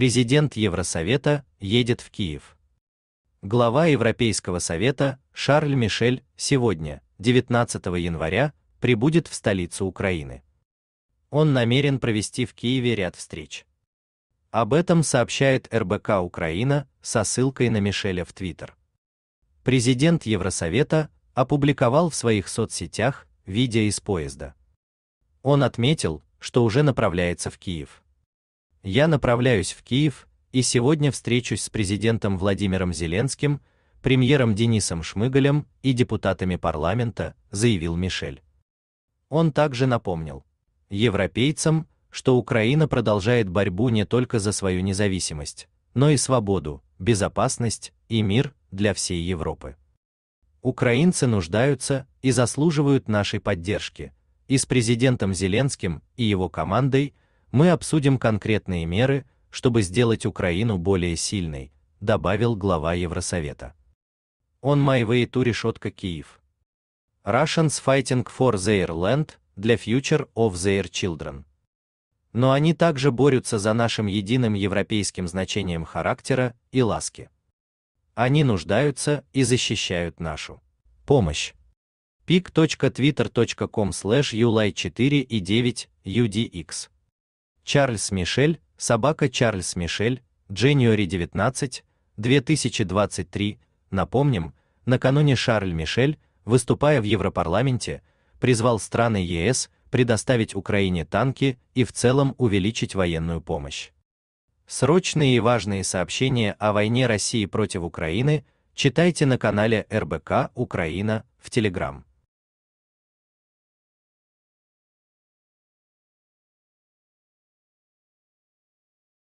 Президент Евросовета едет в Киев. Глава Европейского совета Шарль Мишель сегодня, 19 января, прибудет в столицу Украины. Он намерен провести в Киеве ряд встреч. Об этом сообщает РБК Украина со ссылкой на Мишеля в Твиттер. Президент Евросовета опубликовал в своих соцсетях видео из поезда. Он отметил, что уже направляется в Киев. Я направляюсь в Киев и сегодня встречусь с президентом Владимиром Зеленским, премьером Денисом Шмыгалем и депутатами парламента, заявил Мишель. Он также напомнил европейцам, что Украина продолжает борьбу не только за свою независимость, но и свободу, безопасность и мир для всей Европы. Украинцы нуждаются и заслуживают нашей поддержки, и с президентом Зеленским и его командой мы обсудим конкретные меры, чтобы сделать Украину более сильной, добавил глава Евросовета. Он my way to решетка Киев. Russians fighting for their land для future of their children. Но они также борются за нашим единым европейским значением характера и ласки. Они нуждаются и защищают нашу помощь. pic.twitter.com slash ulai 4 и 9 udx Чарльз Мишель, собака Чарльз Мишель, January 19, 2023. Напомним, накануне Шарль Мишель, выступая в Европарламенте, призвал страны ЕС предоставить Украине танки и в целом увеличить военную помощь. Срочные и важные сообщения о войне России против Украины читайте на канале РБК Украина в Телеграм.